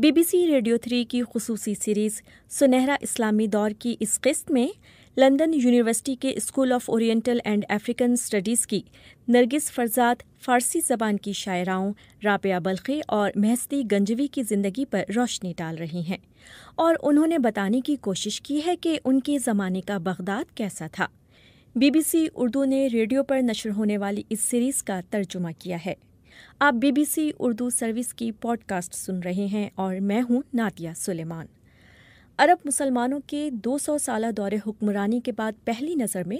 be B C radio three کی خصوصی series سنہرا اسلامی دور کی اس قسط میں لندن یونیورسٹی کے school of oriental and African studies کی نرگس فرزاد فارسی زبان کی شاعراؤں رابعہ بلخی اور مہستی گنجوی کی زندگی پر روشنی ڈال رہی ہیں اور انہوں نے بتانے کی کوشش کی ہے کہ ان کے زمانے کا بغداد کیسا تھا بی بی سی اردو نے ریڈیو پر نشر ہونے والی اس سیریز کا ترجمہ کیا ہے آپ B B C Urdu service کی پوڈ کاسٹ سن رہے ہیں اور میں ہوں نعتیہ سلیمان عرب مسلمانوں کے دو سو سالہ دور حکمرانی کے بعد پہلی نظر میں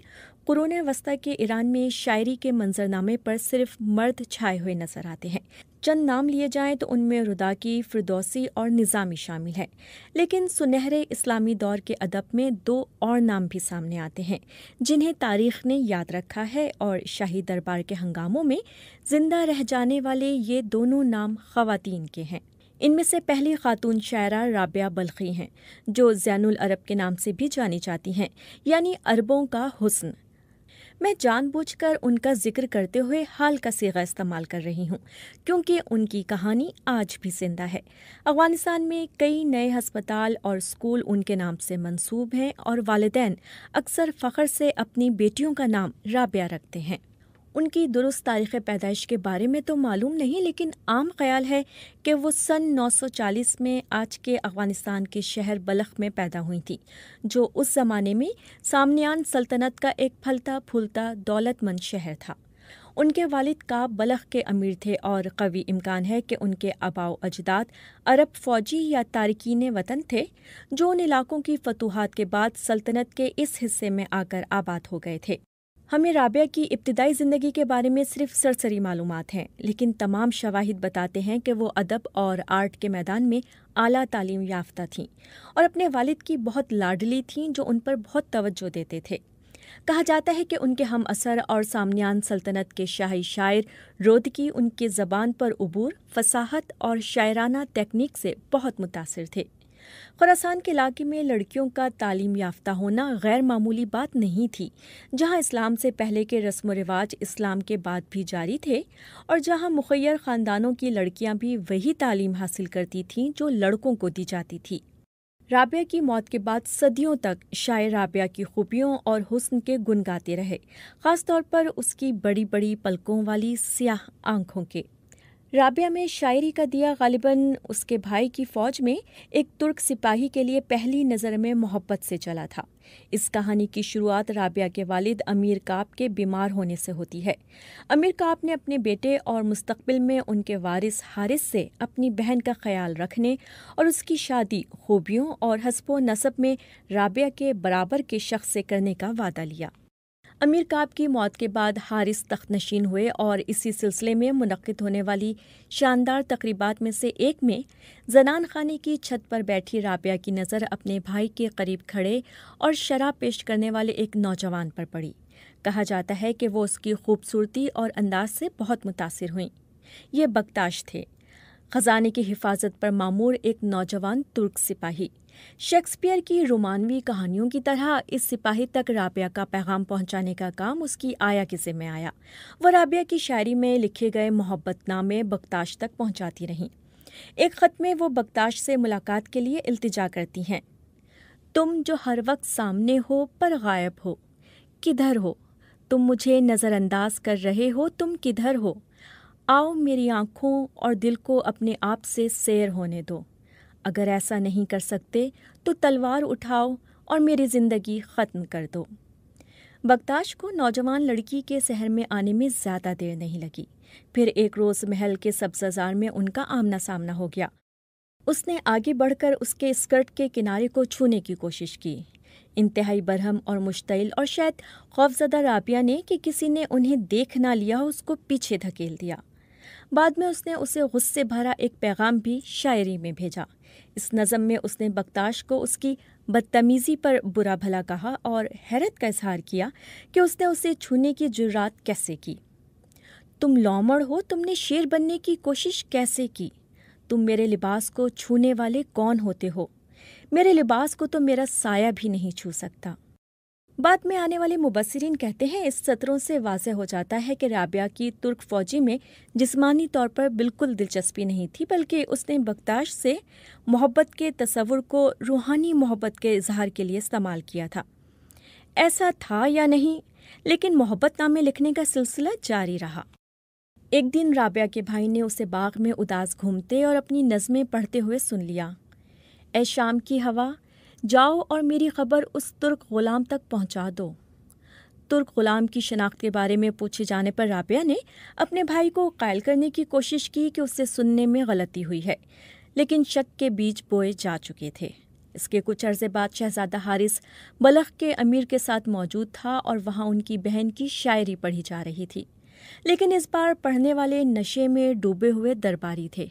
قرون وسطی کے ایران میں شاعری کے منظر نامے پر صرف مرد چھائے ہوئے نظر آتے ہیں چند نام لیے جائیں تو ان میں رداکی فردوسی اور نظامی شامل ہیں لیکن سنہرے اسلامی دور کے ادب میں دو اور نام بھی سامنے آتے ہیں جنہیں تاریخ نے یاد رکھا ہے اور شاہی دربار کے ہنگاموں میں زندہ رہ جانے والے یہ دونوں نام خواتین کے ہیں ان میں سے پہلی خاتون شاعرہ رابعہ بلخی ہیں جو زین العرب کے نام سے بھی جانی جاتی ہیں یعنی عربوں کا حسن میں جان بوجھ کر ان کا ذکر کرتے ہوئے حال کا سیغہ استعمال کر رہی ہوں کیونکہ ان کی کہانی آج بھی زندہ ہے افغانستان میں کئی نئے ہسپتال اور اسکول ان کے نام سے منسوب ہیں اور والدین اکثر فخر سے اپنی بیٹیوں کا نام رابعہ رکھتے ہیں ان کی درست تاریخ پیدائش کے بارے میں تو معلوم نہیں لیکن عام خیال ہے کہ وہ سن نو سو چالیس میں آج کے افغانستان کے شہر بلخ میں پیدا ہوئی تھیں جو اس زمانے میں سامنیان سلطنت کا ایک پھلتا پھولتا دولت مند شہر تھا ان کے والد کا بلخ کے امیر تھے اور قوی امکان ہے کہ ان کے اباء اجداد عرب فوجی یا تارکین وطن تھے جو ان علاقوں کی فتوحات کے بعد سلطنت کے اس حصے میں آ کر آباد ہو گئے تھے ہمیں رابعہ کی ابتدائی زندگی کے بارے میں صرف سرسری معلومات ہیں لیکن تمام شواہد بتاتے ہیں کہ وہ ادب اور آرٹ کے میدان میں اعلیٰ تعلیم یافتہ تھیں اور اپنے والد کی بہت لاڈلی تھیں جو ان پر بہت توجہ دیتے تھے کہا جاتا ہے کہ ان کے ہم اثر اور سامنیان سلطنت کے شاہی شاعر رود کی ان کی زبان پر عبور فصاحت اور شاعرانہ تکنیک سے بہت متاثر تھے خراسان کے علاقے میں لڑکیوں کا تعلیم یافتہ ہونا غیر معمولی بات نہیں تھی جہاں اسلام سے پہلے کے رسم و رواج اسلام کے بعد بھی جاری تھے اور جہاں مخیر خاندانوں کی لڑکیاں بھی وہی تعلیم حاصل کرتی تھیں جو لڑکوں کو دی جاتی تھی رابعہ کی موت کے بعد صدیوں تک شاعر رابعہ کی خوبیوں اور حسن کے گنگاتے رہے خاص طور پر اس کی بڑی بڑی پلکوں والی سیاہ آنکھوں کے رابعہ میں شاعری کا دیا غالباً اس کے بھائی کی فوج میں ایک ترک سپاہی کے لیے پہلی نظر میں محبت سے چلا تھا اس کہانی کی شروعات رابعہ کے والد امیر کاپ کے بیمار ہونے سے ہوتی ہے امیر کاپ نے اپنے بیٹے اور مستقبل میں ان کے وارث حارث سے اپنی بہن کا خیال رکھنے اور اس کی شادی خوبیوں اور حسب و نصب میں رابعہ کے برابر کے شخص سے کرنے کا وعدہ لیا امیر کاب کی موت کے بعد حارث نشین ہوئے اور اسی سلسلے میں منعقد ہونے والی شاندار تقریبات میں سے ایک میں زنان خانے کی چھت پر بیٹھی رابعہ کی نظر اپنے بھائی کے قریب کھڑے اور شراب پیش کرنے والے ایک نوجوان پر پڑی کہا جاتا ہے کہ وہ اس کی خوبصورتی اور انداز سے بہت متاثر ہوئیں یہ بکتاش تھے خزانے کی حفاظت پر معمور ایک نوجوان ترک سپاہی شیکسپیئر کی رومانوی کہانیوں کی طرح اس سپاہی تک رابعہ کا پیغام پہنچانے کا کام اس کی آیا کے ذمہ آیا وہ رابعہ کی شاعری میں لکھے گئے محبت نامے بکتاش تک پہنچاتی رہیں ایک خط میں وہ بکتاش سے ملاقات کے لیے التجا کرتی ہیں تم جو ہر وقت سامنے ہو پر غائب ہو کدھر ہو تم مجھے نظر انداز کر رہے ہو تم کدھر ہو آؤ میری آنکھوں اور دل کو اپنے آپ سے سیر ہونے دو اگر ایسا نہیں کر سکتے تو تلوار اٹھاؤ اور میری زندگی ختم کر دو بکتاش کو نوجوان لڑکی کے شہر میں آنے میں زیادہ دیر نہیں لگی پھر ایک روز محل کے سبززار میں ان کا آمنا سامنا ہو گیا اس نے آگے بڑھ کر اس کے اسکرٹ کے کنارے کو چھونے کی کوشش کی انتہائی برہم اور مشتعل اور شاید خوفزدہ رابعہ نے کہ کسی نے انہیں دیکھ نہ لیا اس کو پیچھے دھکیل دیا بعد میں اس نے اسے غصے بھرا ایک پیغام بھی شاعری میں بھیجا اس نظم میں اس نے بکتاش کو اس کی بدتمیزی پر برا بھلا کہا اور حیرت کا اظہار کیا کہ اس نے اسے چھونے کی جرات کیسے کی تم لومڑ ہو تم نے شیر بننے کی کوشش کیسے کی تم میرے لباس کو چھونے والے کون ہوتے ہو میرے لباس کو تو میرا سایہ بھی نہیں چھو سکتا بعد میں آنے والے مبصرین کہتے ہیں اس سطروں سے واضح ہو جاتا ہے کہ رابعہ کی ترک فوجی میں جسمانی طور پر بالکل دلچسپی نہیں تھی بلکہ اس نے بکتاش سے محبت کے تصور کو روحانی محبت کے اظہار کے لیے استعمال کیا تھا ایسا تھا یا نہیں لیکن محبت نامے لکھنے کا سلسلہ جاری رہا ایک دن رابعہ کے بھائی نے اسے باغ میں اداس گھومتے اور اپنی نظمیں پڑھتے ہوئے سن لیا اے شام کی ہوا جاؤ اور میری خبر اس ترک غلام تک پہنچا دو ترک غلام کی شناخت کے بارے میں پوچھے جانے پر رابعہ نے اپنے بھائی کو قائل کرنے کی کوشش کی کہ اس سے سننے میں غلطی ہوئی ہے لیکن شک کے بیچ بوئے جا چکے تھے اس کے کچھ عرصے بعد شہزادہ حارث بلخ کے امیر کے ساتھ موجود تھا اور وہاں ان کی بہن کی شاعری پڑھی جا رہی تھی لیکن اس بار پڑھنے والے نشے میں ڈوبے ہوئے درباری تھے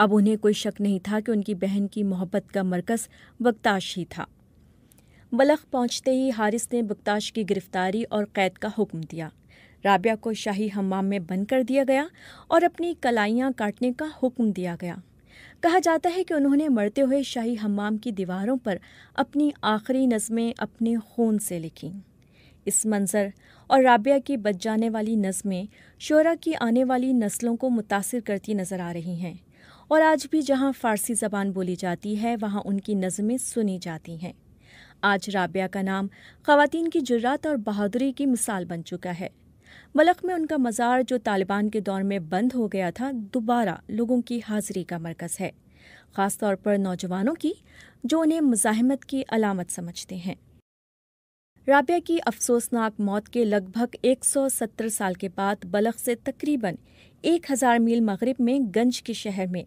اب انہیں کوئی شک نہیں تھا کہ ان کی بہن کی محبت کا مرکز بکتاش ہی تھا بلخ پہنچتے ہی حارث نے بکتاش کی گرفتاری اور قید کا حکم دیا رابعہ کو شاہی حمام میں بند کر دیا گیا اور اپنی کلائیاں کاٹنے کا حکم دیا گیا کہا جاتا ہے کہ انہوں نے مرتے ہوئے شاہی حمام کی دیواروں پر اپنی آخری نظمیں اپنے خون سے لکھیں اس منظر اور رابعہ کی بچ جانے والی نظمیں شعرا کی آنے والی نسلوں کو متاثر کرتی نظر آ رہی ہیں اور آج بھی جہاں فارسی زبان بولی جاتی ہے وہاں ان کی نظمیں سنی جاتی ہیں آج رابعہ کا نام خواتین کی جرات اور بہادری کی مثال بن چکا ہے ملک میں ان کا مزار جو طالبان کے دور میں بند ہو گیا تھا دوبارہ لوگوں کی حاضری کا مرکز ہے خاص طور پر نوجوانوں کی جو انہیں مزاحمت کی علامت سمجھتے ہیں رابعہ کی افسوسناک موت کے لگ بھگ ایک سو ستر سال کے بعد بلخ سے تقریباً ایک ہزار میل مغرب میں گنج کے شہر میں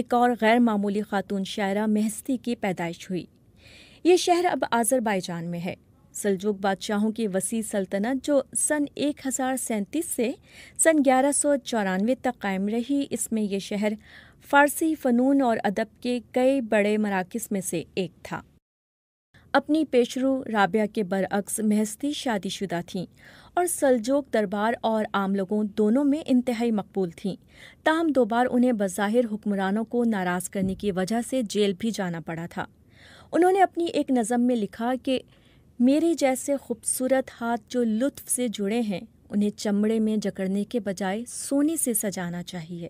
ایک اور غیر معمولی خاتون شاعرہ مہستی کی پیدائش ہوئی یہ شہر اب آزر بائی جان میں ہے سلجوگ بادشاہوں کی وسیع سلطنت جو سن ایک ہزار سینتیس سے سن گیارہ سو چورانوے تک قائم رہی اس میں یہ شہر فارسی فنون اور ادب کے کئی بڑے مراکز میں سے ایک تھا اپنی پیشرو رابعہ کے برعکس مہستی شادی شدہ تھیں اور سلجوک دربار اور عام لوگوں دونوں میں انتہائی مقبول تھیں تاہم بار انہیں بظاہر حکمرانوں کو ناراض کرنے کی وجہ سے جیل بھی جانا پڑا تھا انہوں نے اپنی ایک نظم میں لکھا کہ میرے جیسے خوبصورت ہاتھ جو لطف سے جڑے ہیں انہیں چمڑے میں جکڑنے کے بجائے سونے سے سجانا چاہیے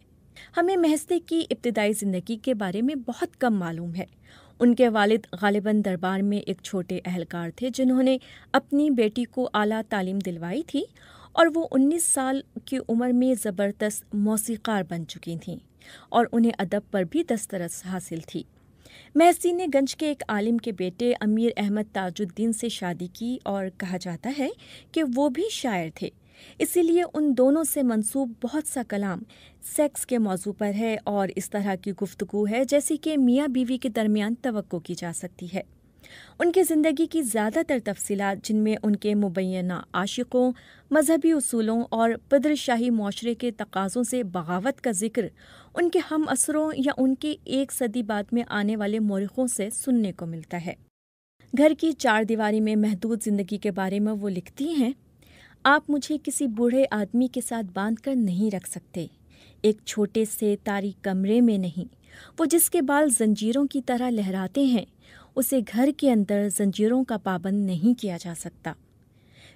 ہمیں مہستے کی ابتدائی زندگی کے بارے میں بہت کم معلوم ہے ان کے والد غالباً دربار میں ایک چھوٹے اہلکار تھے جنہوں نے اپنی بیٹی کو اعلیٰ تعلیم دلوائی تھی اور وہ انیس سال کی عمر میں زبردست موسیقار بن چکی تھیں اور انہیں ادب پر بھی دسترس حاصل تھی محسی نے گنج کے ایک عالم کے بیٹے امیر احمد تاج الدین سے شادی کی اور کہا جاتا ہے کہ وہ بھی شاعر تھے اسی لیے ان دونوں سے منسوب بہت سا کلام سیکس کے موضوع پر ہے اور اس طرح کی گفتگو ہے جیسی کہ میاں بیوی کے درمیان توقع کی جا سکتی ہے ان کی زندگی کی زیادہ تر تفصیلات جن میں ان کے مبینہ عاشقوں مذہبی اصولوں اور پدر شاہی معاشرے کے تقاضوں سے بغاوت کا ذکر ان کے ہم اثروں یا ان کے ایک صدی بعد میں آنے والے مورخوں سے سننے کو ملتا ہے گھر کی چار دیواری میں محدود زندگی کے بارے میں وہ لکھتی ہیں آپ مجھے کسی بوڑھے آدمی کے ساتھ باندھ کر نہیں رکھ سکتے ایک چھوٹے سے تاریخ کمرے میں نہیں وہ جس کے بال زنجیروں کی طرح لہراتے ہیں اسے گھر کے اندر زنجیروں کا پابند نہیں کیا جا سکتا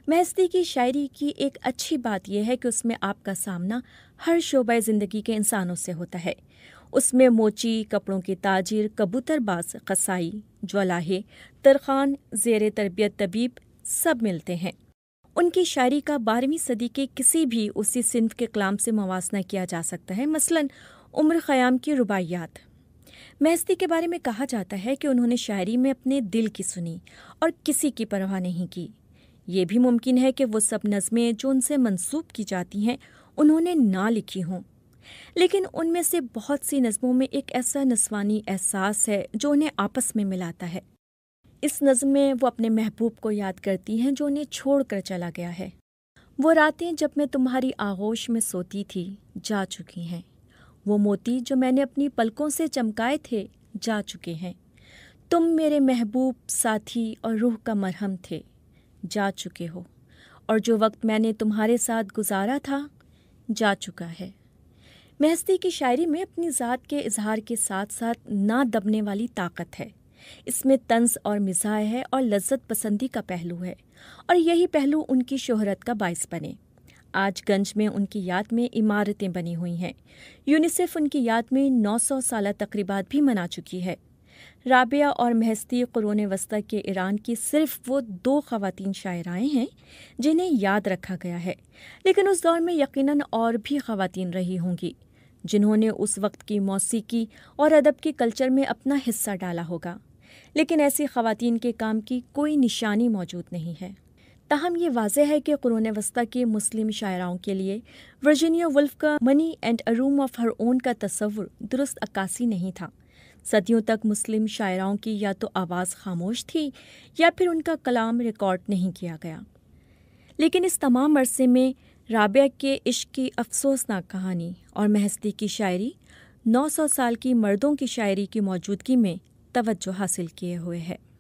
مہستی کی شاعری کی ایک اچھی بات یہ ہے کہ اس میں آپ کا سامنا ہر شعبۂ زندگی کے انسانوں سے ہوتا ہے اس میں موچی کپڑوں کے تاجر کبوتر باز قسائی جولاہے ترخان زیر تربیت طبیب سب ملتے ہیں ان کی شاعری کا بارہویں صدی کے کسی بھی اسی صنف کے کلام سے موازنہ کیا جا سکتا ہے مثلا عمر خیام کی ربایات مہستی کے بارے میں کہا جاتا ہے کہ انہوں نے شاعری میں اپنے دل کی سنی اور کسی کی پرواہ نہیں کی یہ بھی ممکن ہے کہ وہ سب نظمیں جو ان سے منسوب کی جاتی ہیں انہوں نے نہ لکھی ہوں لیکن ان میں سے بہت سی نظموں میں ایک ایسا نسوانی احساس ہے جو انہیں آپس میں ملاتا ہے اس نظم میں وہ اپنے محبوب کو یاد کرتی ہیں جو انہیں چھوڑ کر چلا گیا ہے وہ راتیں جب میں تمہاری آغوش میں سوتی تھی جا چکی ہیں وہ موتی جو میں نے اپنی پلکوں سے چمکائے تھے جا چکے ہیں تم میرے محبوب ساتھی اور روح کا مرہم تھے جا چکے ہو اور جو وقت میں نے تمہارے ساتھ گزارا تھا جا چکا ہے مہستی کی شاعری میں اپنی ذات کے اظہار کے ساتھ ساتھ نہ دبنے والی طاقت ہے اس میں طنز اور مزاح ہے اور لذت پسندی کا پہلو ہے اور یہی پہلو ان کی شہرت کا باعث بنے آج گنج میں ان کی یاد میں عمارتیں بنی ہوئی ہیں یونیسیف ان کی یاد میں نو سو سالہ تقریبات بھی منا چکی ہے رابعہ اور مہستی قرون وسطی کے ایران کی صرف وہ دو خواتین شاعرائیں ہیں جنہیں یاد رکھا گیا ہے لیکن اس دور میں یقیناً اور بھی خواتین رہی ہوں گی جنہوں نے اس وقت کی موسیقی اور ادب کے کلچر میں اپنا حصہ ڈالا ہوگا لیکن ایسی خواتین کے کام کی کوئی نشانی موجود نہیں ہے تاہم یہ واضح ہے کہ قرون وسطیٰ کے مسلم شاعروں کے لیے ورجینیا ولف کا money and a room of her اون کا تصور درست عکاسی نہیں تھا صدیوں تک مسلم شاعروں کی یا تو آواز خاموش تھی یا پھر ان کا کلام ریکارڈ نہیں کیا گیا لیکن اس تمام عرصے میں رابعہ کے عشق کی افسوسناک کہانی اور مہستی کی شاعری نو سو سال کی مردوں کی شاعری کی موجودگی میں توجہ حاصل کیے ہوئے ہے